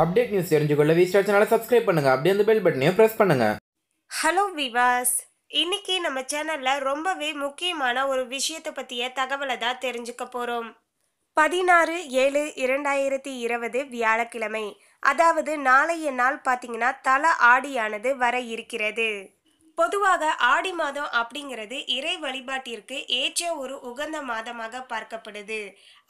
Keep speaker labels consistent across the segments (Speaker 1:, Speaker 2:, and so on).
Speaker 1: update news தெரிஞ்சுக்கொள்ள V star சேனலை subscribe பண்ணுங்க அப்படியே அந்த பெல் பட்டனையும் பிரஸ் பண்ணுங்கள் ஹலோ விவாஸ் இன்னைக்கு நம்ம சேனலில் ரொம்பவே முக்கியமான ஒரு விஷயத்தை பற்றிய தகவலை தான் தெரிஞ்சுக்க போகிறோம் பதினாறு ஏழு இரண்டாயிரத்தி இருபது வியாழக்கிழமை அதாவது நாளைய நாள் பார்த்தீங்கன்னா தல ஆடியானது வர இருக்கிறது பொதுவாக ஆடி மாதம் அப்படிங்கிறது இறை வழிபாட்டிற்கு ஏற்ற ஒரு உகந்த மாதமாக பார்க்கப்படுது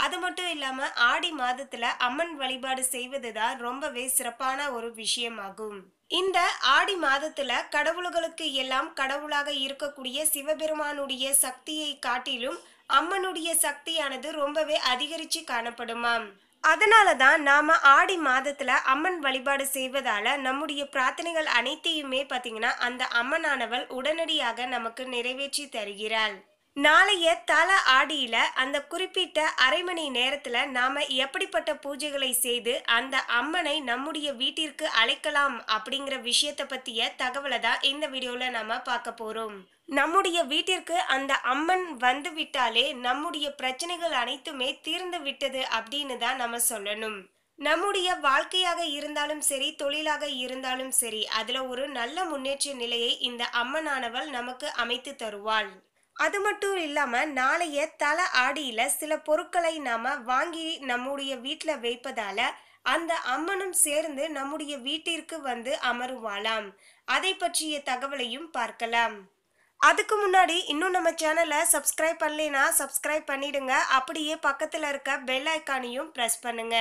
Speaker 1: அது மட்டும் இல்லாமல் ஆடி மாதத்தில் அம்மன் வழிபாடு செய்வதுதான் ரொம்பவே சிறப்பான ஒரு விஷயமாகும் இந்த ஆடி மாதத்துல கடவுள்களுக்கு எல்லாம் கடவுளாக இருக்கக்கூடிய சிவபெருமானுடைய சக்தியை காட்டிலும் அம்மனுடைய சக்தியானது ரொம்பவே அதிகரித்து காணப்படுமாம் அதனால தான் நாம் ஆடி மாதத்தில் அம்மன் வழிபாடு செய்வதால் நம்முடைய பிரார்த்தனைகள் அனைத்தையுமே பார்த்திங்கன்னா அந்த அம்மனானவள் உடனடியாக நமக்கு நிறைவேற்றி தருகிறாள் நாளைய தல ஆடியில் அந்த குறிப்பிட்ட அரை மணி நேரத்தில் நாம் எப்படிப்பட்ட பூஜைகளை செய்து அந்த அம்மனை நம்முடைய வீட்டிற்கு அழைக்கலாம் அப்படிங்கிற விஷயத்தை பற்றிய தகவலை தான் இந்த வீடியோவில் நாம் பார்க்க போகிறோம் நம்முடைய வீட்டிற்கு அந்த அம்மன் வந்து விட்டாலே நம்முடைய பிரச்சனைகள் அனைத்துமே தீர்ந்து விட்டது அப்படின்னு தான் நம்ம சொல்லணும் நம்முடைய வாழ்க்கையாக இருந்தாலும் சரி தொழிலாக இருந்தாலும் சரி அதுல ஒரு நல்ல முன்னேற்ற நிலையை இந்த அம்மனானவள் நமக்கு அமைத்து தருவாள் அது மட்டும் இல்லாம நாளைய தல ஆடியில சில பொருட்களை நாம வாங்கி நம்முடைய வீட்டுல வைப்பதால அந்த அம்மனும் சேர்ந்து நம்முடைய வீட்டிற்கு வந்து அமருவாளாம் அதை பற்றிய தகவலையும் பார்க்கலாம் அதுக்கு முன்னாடி இன்னும் நம்ம சேனலை சப்ஸ்கிரைப் பண்ணலைன்னா சப்ஸ்கிரைப் பண்ணிடுங்க அப்படியே பக்கத்தில் இருக்க பெல் ஐக்கானையும் ப்ரெஸ் பண்ணுங்க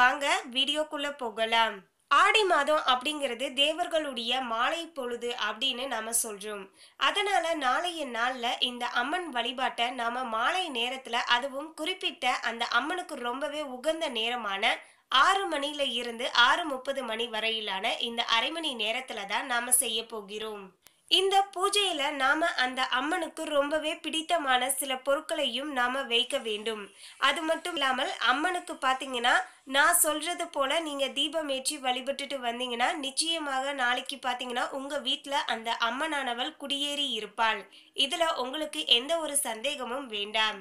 Speaker 1: வாங்க வீடியோக்குள்ளே போகலாம் ஆடி மாதம் அப்படிங்கிறது தேவர்களுடைய மாலை பொழுது அப்படின்னு நம்ம சொல்கிறோம் அதனால் நாளைய நாளில் இந்த அம்மன் வழிபாட்டை நாம் மாலை நேரத்தில் அதுவும் குறிப்பிட்ட அந்த அம்மனுக்கு ரொம்பவே உகந்த நேரமான ஆறு மணியில இருந்து ஆறு முப்பது மணி வரையிலான இந்த அரை மணி நேரத்தில் தான் நாம் செய்ய போகிறோம் இந்த பூஜையில நாம அந்த அம்மனுக்கு ரொம்பவே பிடித்தமான சில பொருட்களையும் நாம வைக்க வேண்டும் அது மட்டும் இல்லாமல் அம்மனுக்கு பாத்தீங்கன்னா நான் சொல்றது போல நீங்க தீபம் ஏற்றி வழிபட்டுட்டு வந்தீங்கன்னா நிச்சயமாக நாளைக்கு பாத்தீங்கன்னா உங்க வீட்டுல அந்த அம்மனானவள் குடியேறி இருப்பாள் இதுல உங்களுக்கு எந்த ஒரு சந்தேகமும் வேண்டாம்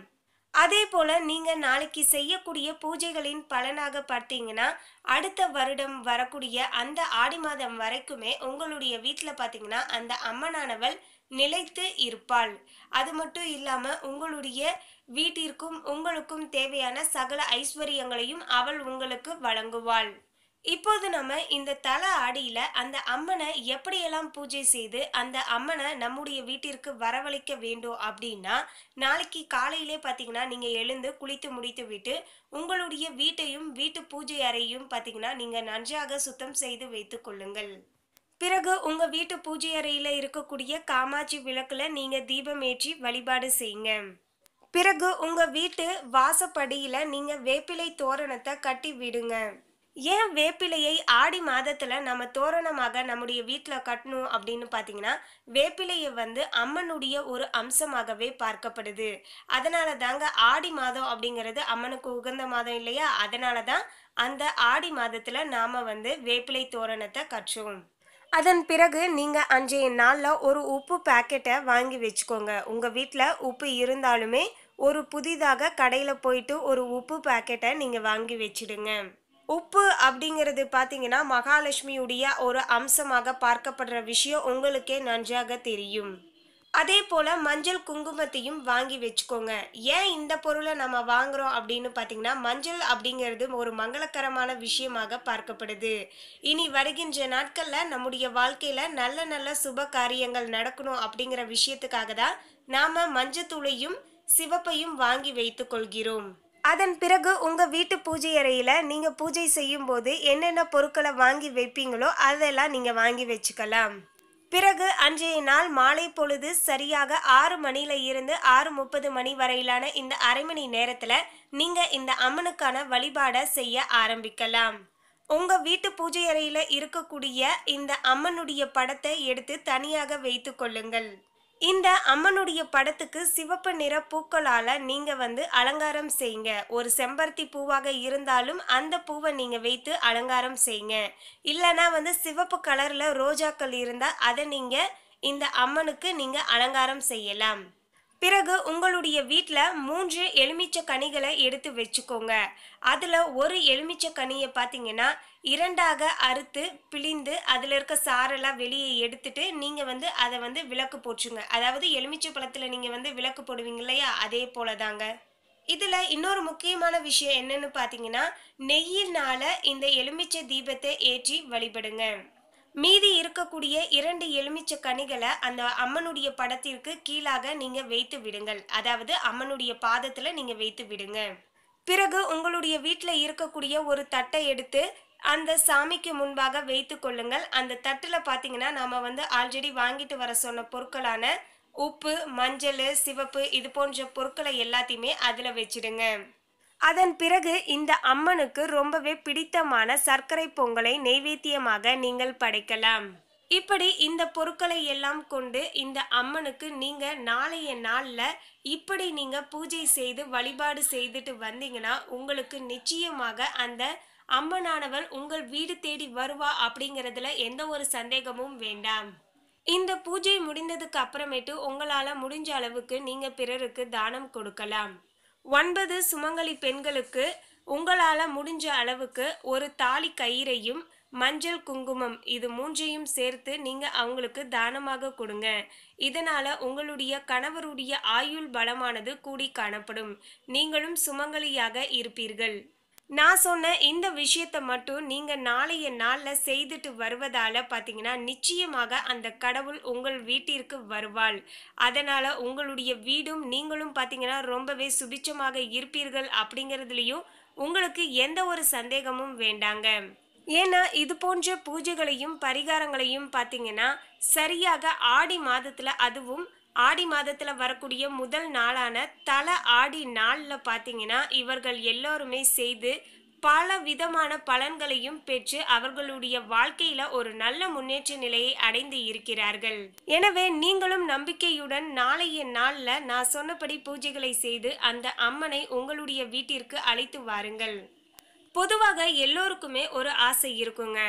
Speaker 1: அதே போல் நீங்கள் நாளைக்கு செய்யக்கூடிய பூஜைகளின் பலனாக பார்த்தீங்கன்னா அடுத்த வருடம் வரக்கூடிய அந்த ஆடி மாதம் வரைக்குமே உங்களுடைய வீட்டில் பாத்தீங்கன்னா அந்த அம்மனானவள் நிலைத்து இருப்பாள் அது மட்டும் இல்லாமல் உங்களுடைய வீட்டிற்கும் உங்களுக்கும் தேவையான சகல ஐஸ்வர்யங்களையும் அவள் உங்களுக்கு வழங்குவாள் இப்போது நம்ம இந்த தல ஆடியில அந்த அம்மனை எப்படியெல்லாம் பூஜை செய்து அந்த அம்மனை நம்முடைய வீட்டிற்கு வரவழைக்க வேண்டும் அப்படின்னா நாளைக்கு காலையிலே பார்த்தீங்கன்னா நீங்கள் எழுந்து குளித்து முடித்து விட்டு உங்களுடைய வீட்டையும் வீட்டு பூஜை அறையும் பார்த்தீங்கன்னா நீங்கள் நன்றாக சுத்தம் செய்து வைத்துக் கொள்ளுங்கள் பிறகு உங்கள் வீட்டு பூஜை அறையில் இருக்கக்கூடிய காமாட்சி விளக்கில் நீங்கள் தீபம் ஏற்றி வழிபாடு செய்யுங்க பிறகு உங்கள் வீட்டு வாசப்படியில் நீங்கள் வேப்பிலை தோரணத்தை கட்டி விடுங்க ஏன் வேப்பிலையை ஆடி மாதத்தில் நம்ம தோரணமாக நம்முடைய வீட்டில் கட்டணும் அப்படின்னு பார்த்தீங்கன்னா வேப்பிலையை வந்து அம்மனுடைய ஒரு அம்சமாகவே பார்க்கப்படுது அதனால தாங்க ஆடி மாதம் அப்படிங்கிறது அம்மனுக்கு உகந்த மாதம் இல்லையா அதனால தான் அந்த ஆடி மாதத்தில் நாம் வந்து வேப்பிலை தோரணத்தை கற்றோம் அதன் பிறகு நீங்கள் அன்றைய நாளில் ஒரு உப்பு பேக்கெட்டை வாங்கி வச்சுக்கோங்க உங்கள் வீட்டில் உப்பு இருந்தாலுமே ஒரு புதிதாக கடையில் போயிட்டு ஒரு உப்பு பேக்கெட்டை நீங்கள் வாங்கி வச்சிடுங்க உப்பு அப்படிங்கிறது பார்த்தீங்கன்னா மகாலட்சுமியுடைய ஒரு அம்சமாக பார்க்கப்படுற விஷயம் உங்களுக்கே நன்றாக தெரியும் அதே போல் மஞ்சள் குங்குமத்தையும் வாங்கி வச்சுக்கோங்க ஏன் இந்த பொருளை நம்ம வாங்குகிறோம் அப்படின்னு பார்த்தீங்கன்னா மஞ்சள் அப்படிங்கிறது ஒரு மங்களகரமான விஷயமாக பார்க்கப்படுது இனி வருகின்ற நாட்களில் நம்முடைய வாழ்க்கையில் நல்ல நல்ல சுப காரியங்கள் நடக்கணும் அப்படிங்கிற விஷயத்துக்காக தான் நாம் மஞ்சத்தூளையும் சிவப்பையும் வாங்கி வைத்து கொள்கிறோம் அதன் பிறகு உங்கள் வீட்டு பூஜை அறையில் நீங்கள் பூஜை செய்யும்போது என்னென்ன பொருட்களை வாங்கி வைப்பீங்களோ அதெல்லாம் நீங்கள் வாங்கி வச்சுக்கலாம் பிறகு அன்றைய நாள் மாலை பொழுது சரியாக ஆறு மணியில இருந்து ஆறு முப்பது மணி வரையிலான இந்த அரை மணி நேரத்துல நீங்க இந்த அம்மனுக்கான வழிபாட செய்ய ஆரம்பிக்கலாம் உங்க வீட்டு பூஜை அறையில இருக்கக்கூடிய இந்த அம்மனுடைய படத்தை எடுத்து தனியாக வைத்து கொள்ளுங்கள் இந்த அம்மனுடைய படத்துக்கு சிவப்பு நிற பூக்களால நீங்க வந்து அலங்காரம் செய்யுங்க ஒரு செம்பருத்தி பூவாக இருந்தாலும் அந்த பூவை நீங்க வைத்து அலங்காரம் செய்யுங்க இல்லைன்னா வந்து சிவப்பு கலர்ல ரோஜாக்கள் இருந்தால் அதை நீங்க இந்த அம்மனுக்கு நீங்க அலங்காரம் செய்யலாம் பிறகு உங்களுடைய வீட்டில் மூன்று எலுமிச்சை கனிகளை எடுத்து வச்சுக்கோங்க அதில் ஒரு எலுமிச்சை கனியை பார்த்தீங்கன்னா இரண்டாக அறுத்து பிழிந்து அதில் இருக்க சாரெல்லாம் வெளியே எடுத்துட்டு நீங்கள் வந்து அதை வந்து விளக்கு போட்டுருங்க அதாவது எலுமிச்சை பழத்தில் நீங்கள் வந்து விளக்கு போடுவீங்க இல்லையா அதே போல தாங்க இதில் இன்னொரு முக்கியமான விஷயம் என்னன்னு பார்த்தீங்கன்னா நெய்யினால் இந்த எலுமிச்சை தீபத்தை ஏற்றி வழிபடுங்க மீதி இருக்கக்கூடிய இரண்டு எலுமிச்ச கனிகளை அந்த அம்மனுடைய படத்திற்கு கீழாக நீங்க வைத்து விடுங்கள் அதாவது அம்மனுடைய பாதத்துல நீங்க வைத்து விடுங்க பிறகு உங்களுடைய வீட்டில் இருக்கக்கூடிய ஒரு தட்டை எடுத்து அந்த சாமிக்கு முன்பாக வைத்து கொள்ளுங்கள் அந்த தட்டில் பார்த்தீங்கன்னா நம்ம வந்து ஆல்ரெடி வாங்கிட்டு வர சொன்ன பொருட்களான உப்பு மஞ்சள் சிவப்பு இது போன்ற பொருட்களை எல்லாத்தையுமே அதில் வச்சிடுங்க அதன் பிறகு இந்த அம்மனுக்கு ரொம்பவே பிடித்தமான சர்க்கரை பொங்கலை நெய்வேத்தியமாக நீங்கள் படைக்கலாம் இப்படி இந்த பொருட்களை எல்லாம் கொண்டு இந்த அம்மனுக்கு நீங்க நாளைய நாள்ல இப்படி நீங்க பூஜை செய்து வழிபாடு செய்துட்டு வந்தீங்கன்னா உங்களுக்கு நிச்சயமாக அந்த அம்மனானவர் உங்கள் வீடு தேடி வருவா அப்படிங்கிறதுல எந்த ஒரு சந்தேகமும் வேண்டாம் இந்த பூஜை முடிந்ததுக்கு அப்புறமேட்டு உங்களால் முடிஞ்ச அளவுக்கு நீங்கள் பிறருக்கு தானம் கொடுக்கலாம் ஒன்பது சுமங்கலி பெண்களுக்கு உங்களால் முடிஞ்ச அளவுக்கு ஒரு தாலி கயிறையும் மஞ்சள் குங்குமம் இது மூன்றையும் சேர்த்து நீங்கள் அவங்களுக்கு தானமாக கொடுங்க இதனால் உங்களுடைய கணவருடைய ஆயுள் பலமானது கூடி காணப்படும் நீங்களும் சுமங்கலியாக இருப்பீர்கள் நான் சொன்ன இந்த விஷயத்தை மட்டும் நீங்கள் நாளைய நாளில் செய்துட்டு வருவதால் பார்த்தீங்கன்னா நிச்சயமாக அந்த கடவுள் உங்கள் வீட்டிற்கு வருவாள் அதனால் உங்களுடைய வீடும் நீங்களும் பார்த்தீங்கன்னா ரொம்பவே சுபிச்சமாக இருப்பீர்கள் அப்படிங்கிறதுலையும் உங்களுக்கு எந்த ஒரு சந்தேகமும் வேண்டாங்க ஏன்னா இது போன்ற பூஜைகளையும் பரிகாரங்களையும் பார்த்தீங்கன்னா சரியாக ஆடி மாதத்தில் அதுவும் ஆடி மாதத்தில் வரக்கூடிய முதல் நாளான தல ஆடி நாளில் பார்த்தீங்கன்னா இவர்கள் எல்லோருமே செய்து பல விதமான பலன்களையும் பெற்று அவர்களுடைய வாழ்க்கையில ஒரு நல்ல முன்னேற்ற நிலையை அடைந்து இருக்கிறார்கள் எனவே நீங்களும் நம்பிக்கையுடன் நாளைய நாள்ல நான் சொன்னபடி பூஜைகளை செய்து அந்த அம்மனை உங்களுடைய வீட்டிற்கு அழைத்து வாருங்கள் பொதுவாக எல்லோருக்குமே ஒரு ஆசை இருக்குங்க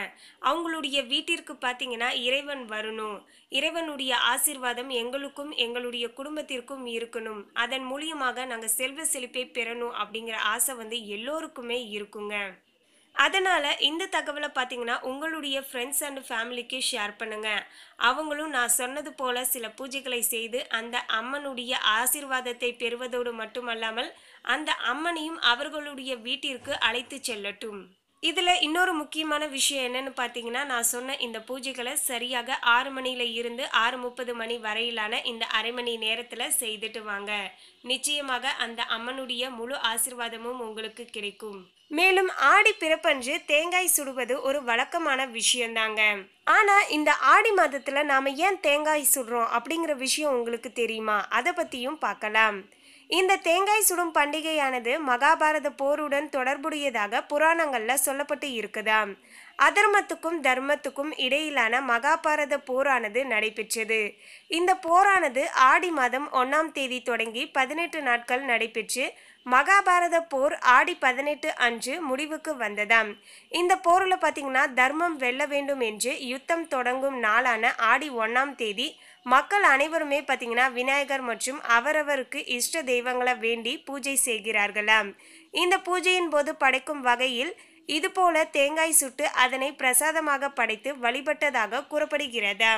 Speaker 1: அவங்களுடைய வீட்டிற்கு பார்த்தீங்கன்னா இறைவன் வரணும் இறைவனுடைய ஆசிர்வாதம் எங்களுக்கும் எங்களுடைய குடும்பத்திற்கும் இருக்கணும் அதன் மூலியமாக நாங்கள் செல்வ செழிப்பை பெறணும் அப்படிங்கிற ஆசை வந்து எல்லோருக்குமே இருக்குங்க அதனால் இந்த தகவலை பார்த்தீங்கன்னா உங்களுடைய ஃப்ரெண்ட்ஸ் அண்ட் ஃபேமிலிக்கு ஷேர் பண்ணுங்கள் அவங்களும் நான் சொன்னது போல் சில பூஜைகளை செய்து அந்த அம்மனுடைய ஆசிர்வாதத்தை பெறுவதோடு மட்டுமல்லாமல் அந்த அம்மனையும் அவர்களுடைய வீட்டிற்கு அழைத்து செல்லட்டும் இதில் இன்னொரு முக்கியமான விஷயம் என்னென்னு பார்த்தீங்கன்னா நான் சொன்ன இந்த பூஜைகளை சரியாக ஆறு மணியில் இருந்து ஆறு முப்பது மணி வரையிலான இந்த அரை மணி நேரத்தில் செய்துட்டு வாங்க நிச்சயமாக அந்த அம்மனுடைய முழு ஆசிர்வாதமும் உங்களுக்கு கிடைக்கும் மேலும் ஆடி பிறப்பன்று தேங்காய் சுடுவது ஒரு வழக்கமான விஷயந்தாங்க ஆனால் இந்த ஆடி மாதத்தில் நாம் ஏன் தேங்காய் சுடுறோம் அப்படிங்கிற விஷயம் உங்களுக்கு தெரியுமா அதை பற்றியும் பார்க்கலாம் இந்த தேங்காய் சுடும் பண்டிகையானது மகாபாரத போருடன் தொடர்புடையதாக புராணங்கள்ல சொல்லப்பட்டு இருக்குதாம் அதர்மத்துக்கும் தர்மத்துக்கும் இடையிலான மகாபாரத போரானது நடைபெற்றது இந்த போரானது ஆடி மாதம் ஒன்னாம் தேதி தொடங்கி பதினெட்டு நாட்கள் நடைபெற்று மகாபாரத போர் ஆடி பதினெட்டு அன்று முடிவுக்கு வந்ததாம் இந்த போரில் பார்த்தீங்கன்னா தர்மம் வெல்ல வேண்டும் என்று யுத்தம் தொடங்கும் நாளான ஆடி ஒன்றாம் தேதி மக்கள் அனைவருமே பார்த்தீங்கன்னா விநாயகர் மற்றும் அவரவருக்கு இஷ்ட தெய்வங்களை வேண்டி பூஜை செய்கிறார்களாம் இந்த பூஜையின் போது படைக்கும் வகையில் இதுபோல தேங்காய் சுட்டு அதனை பிரசாதமாக படைத்து வழிபட்டதாக கூறப்படுகிறது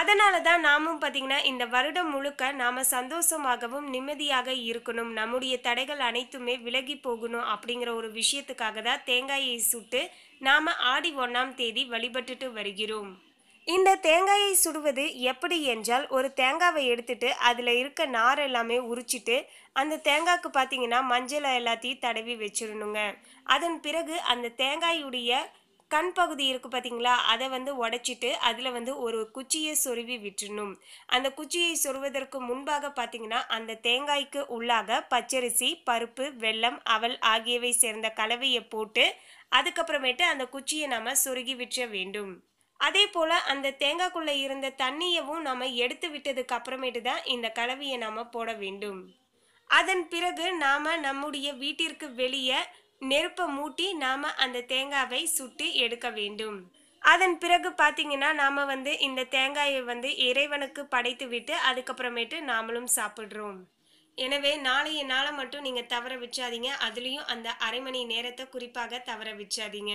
Speaker 1: அதனால தான் நாமும் பார்த்தீங்கன்னா இந்த வருடம் முழுக்க நாம் சந்தோஷமாகவும் நிம்மதியாக இருக்கணும் நம்முடைய தடைகள் அனைத்துமே விலகி போகணும் அப்படிங்கிற ஒரு விஷயத்துக்காக தான் தேங்காயை சுட்டு நாம் ஆடி ஒன்றாம் தேதி வழிபட்டுட்டு வருகிறோம் இந்த தேங்காயை சுடுவது எப்படி என்றால் ஒரு தேங்காவை எடுத்துட்டு அதில் இருக்க நார் எல்லாமே உரிச்சிட்டு அந்த தேங்காய்க்கு பார்த்தீங்கன்னா மஞ்சளை எல்லாத்தையும் தடவி வச்சிடணுங்க அதன் பிறகு அந்த தேங்காயுடைய கண் பகுதி இருக்குது பார்த்தீங்களா அதை வந்து உடச்சிட்டு அதில் வந்து ஒரு குச்சியை சொருவி விட்டுணும் அந்த குச்சியை சொருவதற்கு முன்பாக பார்த்தீங்கன்னா அந்த தேங்காய்க்கு உள்ளாக பச்சரிசி பருப்பு வெல்லம் அவல் ஆகியவை சேர்ந்த கலவையை போட்டு அதுக்கப்புறமேட்டு அந்த குச்சியை நாம் சொருகி விற்ற வேண்டும் அதே போல் அந்த தேங்காய்க்குள்ளே இருந்த தண்ணியவும் நம்ம எடுத்து விட்டதுக்கு அப்புறமேட்டு தான் இந்த கலவையை நாம் போட வேண்டும் அதன் பிறகு நாம் நம்முடைய வீட்டிற்கு வெளியே நெருப்பை மூட்டி நாம் அந்த தேங்காவை சுட்டு எடுக்க வேண்டும் அதன் பிறகு பார்த்தீங்கன்னா நாம் வந்து இந்த தேங்காயை வந்து இறைவனுக்கு படைத்து விட்டு அதுக்கப்புறமேட்டு நாமளும் சாப்பிட்றோம் எனவே நாளைய நாளை மட்டும் நீங்கள் தவற வச்சாதீங்க அதுலேயும் அந்த அரை மணி நேரத்தை குறிப்பாக தவற விச்சாதீங்க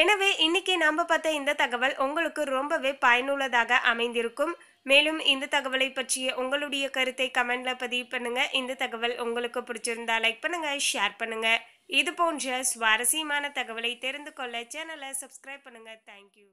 Speaker 1: எனவே இன்னைக்கு நாம் பார்த்த இந்த தகவல் உங்களுக்கு ரொம்பவே பயனுள்ளதாக அமைந்திருக்கும் மேலும் இந்த தகவலை பற்றிய உங்களுடைய கருத்தை கமெண்ட்ல பதிவு பண்ணுங்க இந்த தகவல் உங்களுக்கு பிடிச்சிருந்தா லைக் பண்ணுங்க ஷேர் பண்ணுங்க இது போன்ற சுவாரஸ்யமான தகவலை தெரிந்து கொள்ள சேனலை சப்ஸ்கிரைப் பண்ணுங்க தேங்க்யூ